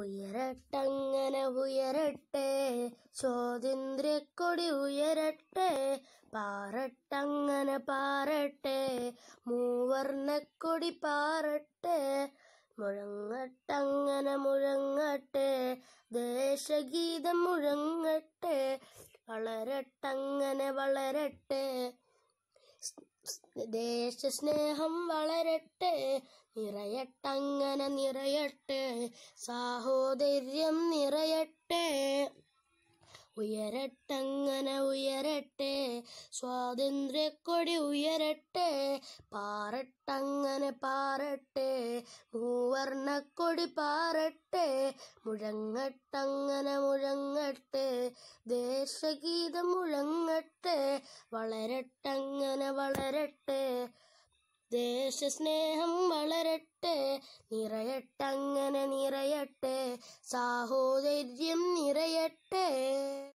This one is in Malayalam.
ഉയരട്ടങ്ങനെ ഉയരട്ടെ സ്വാതന്ത്ര്യക്കൊടി ഉയരട്ടെ പാറട്ടങ്ങനെ പാറട്ടെ കൊടി പാറട്ടെ മുഴങ്ങട്ടങ്ങനെ മുഴങ്ങട്ടെ ദേശഗീതം മുഴങ്ങട്ടെ വളരട്ടങ്ങനെ വളരട്ടെ ദേശസ്നേഹം വളരട്ടെ നിറയട്ടങ്ങനെ നിറയട്ടെ സാഹോദര്യം നിറയട്ടെ ഉയരട്ടങ്ങനെ ഉയരട്ടെ സ്വാതന്ത്ര്യക്കൊടി ഉയരട്ടെ പാറട്ടങ്ങനെ പാറട്ടെ മൂവർണക്കൊടി പാറട്ടെ മുഴങ്ങട്ടങ്ങനെ മുഴങ്ങട്ടെ ദേശഗീതം മുഴങ്ങട്ടെ വളരട്ടങ്ങനെ വളരട്ടെ ദേശസ്നേഹം വളരട്ടെ നിറയട്ടങ്ങനെ നിറയട്ടെ സാഹോദര്യം